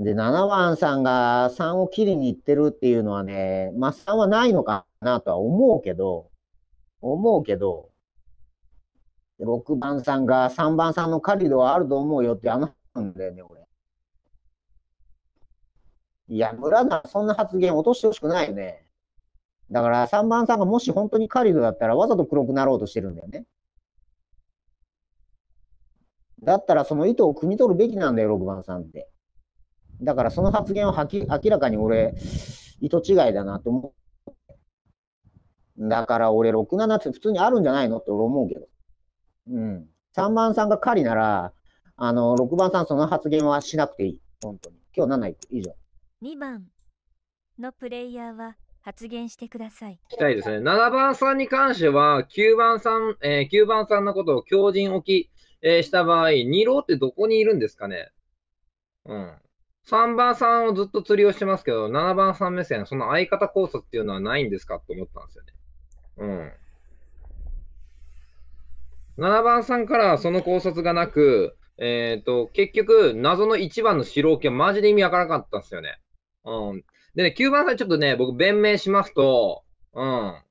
ん。で、7番さんが3を切りに行ってるっていうのはね、まあ3はないのかなとは思うけど、思うけど、6番さんが3番さんの狩り度はあると思うよって話なんだよね、俺。いや、村なそんな発言落としてほしくないよね。だから3番さんがもし本当に狩り度だったらわざと黒くなろうとしてるんだよね。だったらその意図を汲み取るべきなんだよ、6番さんって。だからその発言ははき明らかに俺、意図違いだなと思う。だから俺、67って普通にあるんじゃないのって俺思うけど。うん。3番さんが狩りなら、あの、6番さんその発言はしなくていい。本当に。今日7位以上。2番のプレイヤーは発言してください。したいですね。7番さんに関しては、9番さん、えー、9番さんのことを強靭置き、えー、した場合、2郎ってどこにいるんですかねうん。3番さんをずっと釣りをしてますけど、7番さん目線、その相方考察っていうのはないんですかと思ったんですよね。うん。7番さんからその考察がなく、えっ、ー、と、結局、謎の1番の白置きはマジで意味わからなかったんですよね。うん。でね、9番さんちょっとね、僕弁明しますと、うん。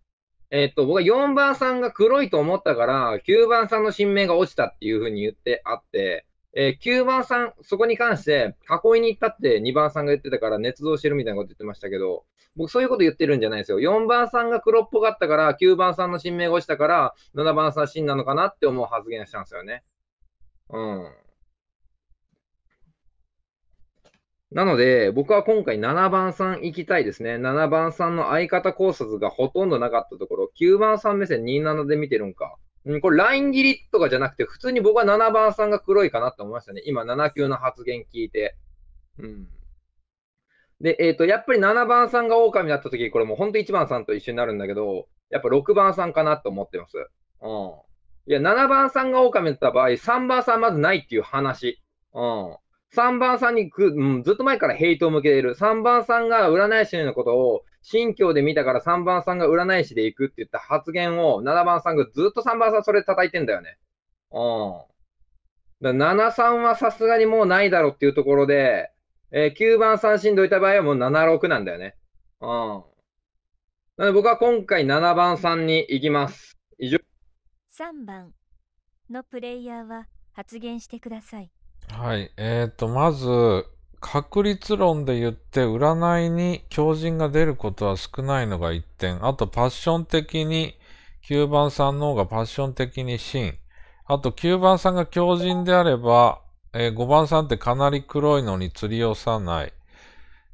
えっ、ー、と、僕は4番さんが黒いと思ったから、9番さんの新名が落ちたっていうふうに言ってあって、えー、9番さん、そこに関して、囲いに行ったって2番さんが言ってたから、捏造してるみたいなこと言ってましたけど、僕そういうこと言ってるんじゃないですよ。4番さんが黒っぽかったから、9番さんの新名越したから、7番さん新なのかなって思う発言したんですよね。うん。なので、僕は今回7番さん行きたいですね。7番さんの相方考察がほとんどなかったところ、9番さん目線27で見てるんか。うん、これライン切りとかじゃなくて、普通に僕は7番さんが黒いかなって思いましたね。今、7級の発言聞いて。うん。で、えっ、ー、と、やっぱり7番さんが狼だった時、これもうほんと1番さんと一緒になるんだけど、やっぱ6番さんかなと思ってます。うん。いや、7番さんが狼だった場合、3番さんまずないっていう話。うん。3番さんにく、うん、ずっと前からヘイトを向けている。3番さんが占い師のことを新教で見たから3番さんが占い師で行くって言った発言を7番さんがずっと3番さんそれ叩いてんだよね。うん。だ7さんはさすがにもうないだろうっていうところで、えー、9番しんどいた場合はもう76なんだよね。うん。なので僕は今回7番さんに行きます。以上。3番のプレイヤーは発言してください。はい。えっ、ー、と、まず、確率論で言って占いに狂人が出ることは少ないのが一点。あとパッション的に9番さんの方がパッション的に真。あと9番さんが狂人であれば、えー、5番さんってかなり黒いのに釣り寄さない。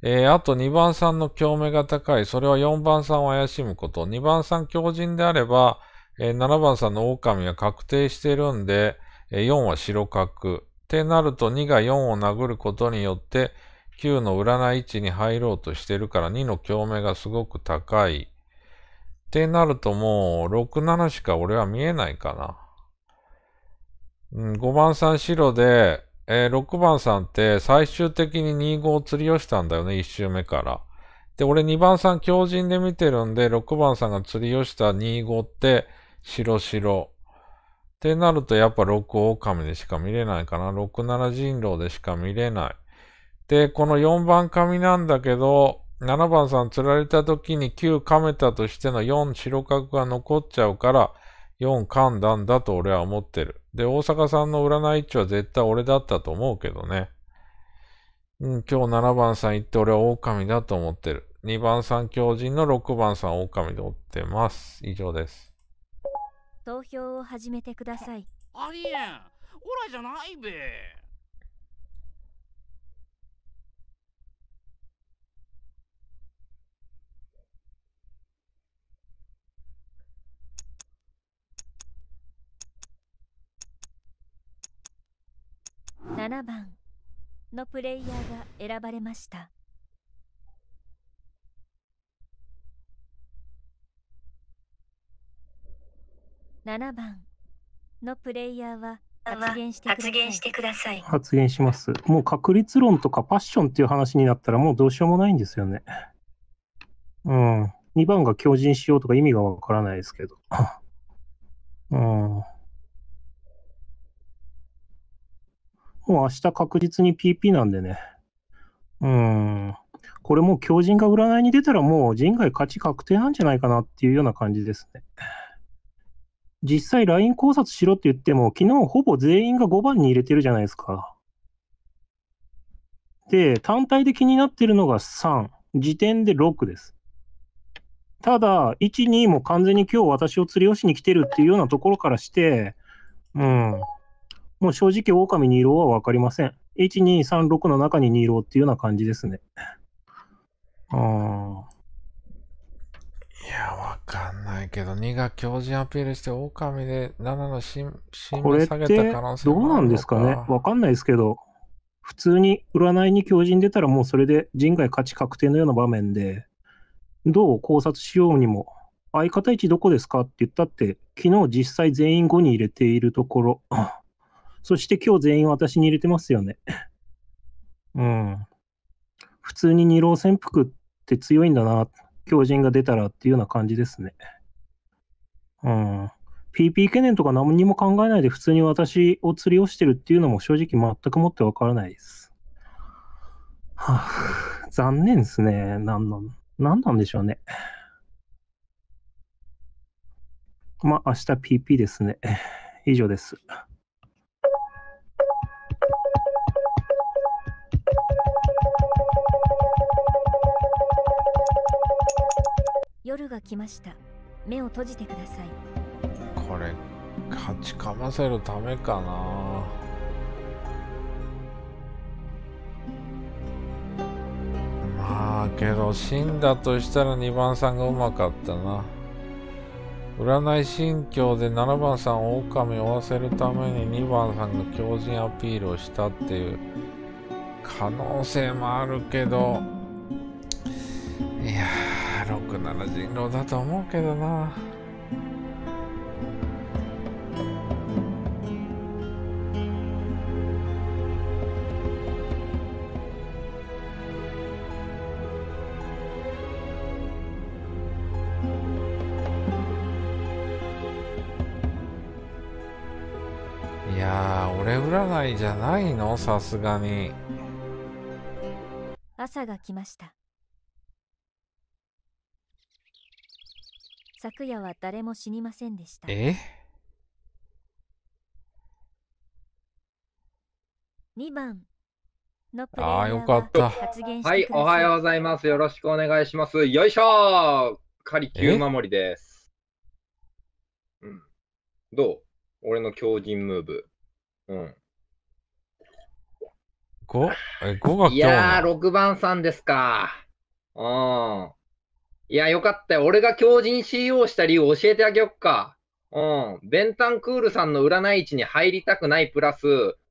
えー、あと2番さんの共鳴が高い。それは4番さんを怪しむこと。2番さん狂人であれば、えー、7番さんの狼は確定してるんで、えー、4は白角。ってなると2が4を殴ることによって9の占い位置に入ろうとしてるから2の共鳴がすごく高い。ってなるともう6、7しか俺は見えないかな。うん、5番さん白で、えー、6番さんって最終的に2、5を釣りをしたんだよね、1周目から。で、俺2番さん強靭で見てるんで、6番さんが釣りをした2、5って白白。ってなると、やっぱ6狼でしか見れないかな。6七人狼でしか見れない。で、この4番神なんだけど、7番さん釣られた時に9噛めたとしての4白角が残っちゃうから、4噛んだんだと俺は思ってる。で、大阪さんの占い位置は絶対俺だったと思うけどね。うん、今日7番さん行って俺は狼だと思ってる。2番さん狂人の6番さん狼で追ってます。以上です。投票を始めてくださいありえんオラじゃないべ7番のプレイヤーが選ばれました。7番のプレイヤーは発言してください。発言します。もう確率論とかパッションっていう話になったらもうどうしようもないんですよね。うん。2番が強靭しようとか意味がわからないですけど。うん。もう明日確実に PP なんでね。うん。これもう強靭が占いに出たらもう人外勝ち確定なんじゃないかなっていうような感じですね。実際 LINE 考察しろって言っても、昨日ほぼ全員が5番に入れてるじゃないですか。で、単体で気になってるのが3、時点で6です。ただ、1、2も完全に今日私を釣りをしに来てるっていうようなところからして、うん、もう正直狼に色は分かりません。1、2、3、6の中に2郎っていうような感じですね。あ。いや、わかんないけど、2が強靭アピールして、狼で7の新これ下げた可能性どうなんですかねわかんないですけど、普通に占いに強靭出たらもうそれで人外勝ち確定のような場面で、どう考察しようにも、相方位置どこですかって言ったって、昨日実際全員5に入れているところ、そして今日全員私に入れてますよね。うん。普通に二郎潜伏って強いんだな。強人が出たらっていうような感じですね。うん。PP 懸念とか何にも考えないで普通に私を釣りをしてるっていうのも正直全くもってわからないです。はあ、残念ですね。何なん、何なんでしょうね。まあ、明日 PP ですね。以上です。夜が来ました目を閉じてくださいこれ勝ちかませるためかなまあけど死んだとしたら2番さんがうまかったな占い心境で7番さんを狼を追わせるために2番さんが強靭アピールをしたっていう可能性もあるけどなら人狼だと思うけどなじゃないのさすがに朝が来ました昨夜は誰も死にませんでした。え ?2 番のプレイヤーあよかった。ははい、おはようございます。よろしくお願いします。よいしょー仮9守りです。うん。どう俺の強靭ムーブ。うん。?5? え、5が今いやー、6番さんですか。うん。いや、よかったよ。俺が狂人 CEO した理由教えてあげよっか。うん。ベンタンクールさんの占い位置に入りたくないプラス、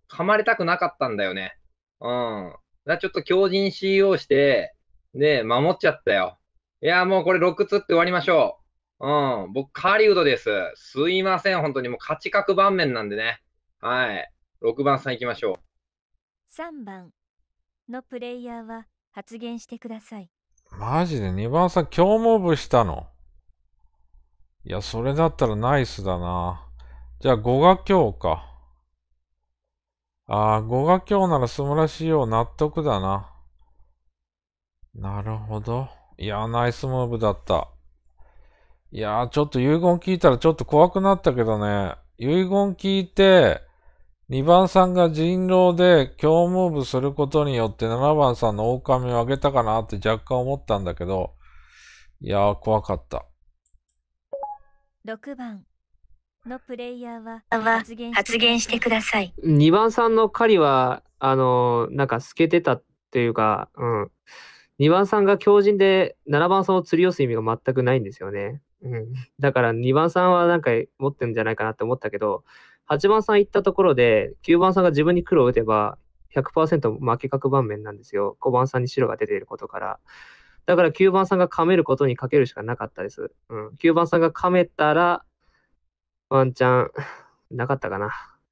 噛まれたくなかったんだよね。うん。だちょっと狂人 CEO して、で、守っちゃったよ。いや、もうこれ6つって終わりましょう。うん。僕、カーリウドです。すいません。本当にもう勝ち確盤面なんでね。はい。6番さん行きましょう。3番のプレイヤーは発言してください。マジで2番さん今日もブしたのいや、それだったらナイスだな。じゃあ5が今日か。ああ、5が今日なら素晴らしいよう納得だな。なるほど。いや、ナイスムーブだった。いやー、ちょっと遺言聞いたらちょっと怖くなったけどね。遺言聞いて、2番さんが人狼で強ムーブすることによって7番さんの狼をあげたかなって若干思ったんだけど、いやー怖かった。6番のプレイヤーは発言言してください。2番さんの狩りは、あのー、なんか透けてたっていうか、うん。2番さんが強靭で7番さんを釣り寄す意味が全くないんですよね。うん。だから2番さんはなんか持ってるんじゃないかなって思ったけど、8番さん行ったところで、9番さんが自分に黒を打てば100%負け確盤面なんですよ。5番さんに白が出ていることから。だから9番さんが噛めることにかけるしかなかったです。うん、9番さんが噛めたら、ワンチャン、なかったかな。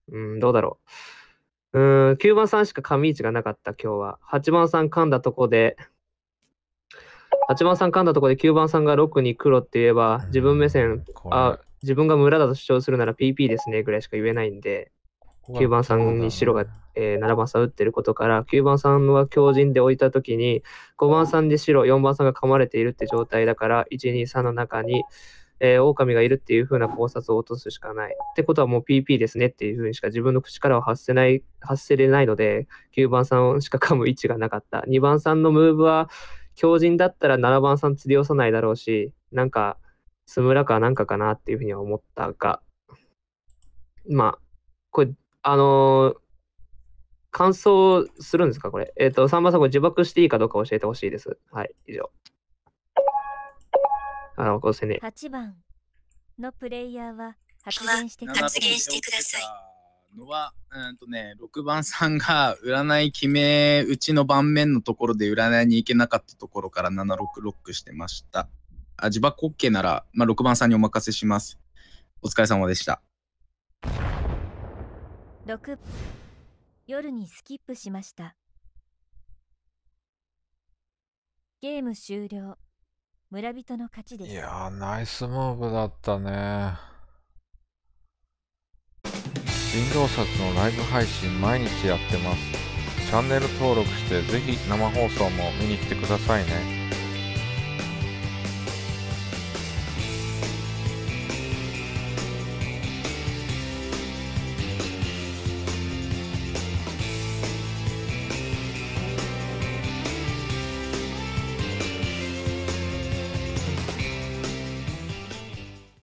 うん、どうだろう。うん、9番さんしか噛み位置がなかった、今日は。8番さん噛んだとこで、8番さん噛んだとこで9番さんが6に黒って言えば、自分目線、あ、自分が村だと主張するなら PP ですねぐらいしか言えないんで、9番さんに白が、えー、7番さん打ってることから、9番さんは強靭で置いたときに、5番さんで白、4番さんが噛まれているって状態だから、1、2、3の中に、えー、狼がいるっていう風な考察を落とすしかない。ってことはもう PP ですねっていう風にしか自分の口からは発せない、発せれないので、9番さんしか噛む位置がなかった。2番さんのムーブは、強靭だったら7番さん釣り寄さないだろうし、なんか、スムラかなんかかなっていうふうには思ったが、まあ、これ、あのー、感想するんですか、これ。えっ、ー、と、さ番さん、これ自爆していいかどうか教えてほしいです。はい、以上。あの、こうせね。8番のプレイヤーは発言してください。のは、うんとね、6番さんが占い決め打ちの盤面のところで占いに行けなかったところから766してました。自爆 OK なら、まあ、6番さんにお任せします。お疲れ様でした。6夜にスキップしました。ゲーム終了。村人の勝ちです。いやナイスムーブだったね。人狼殺のライブ配信毎日やってます。チャンネル登録して、ぜひ生放送も見に来てくださいね。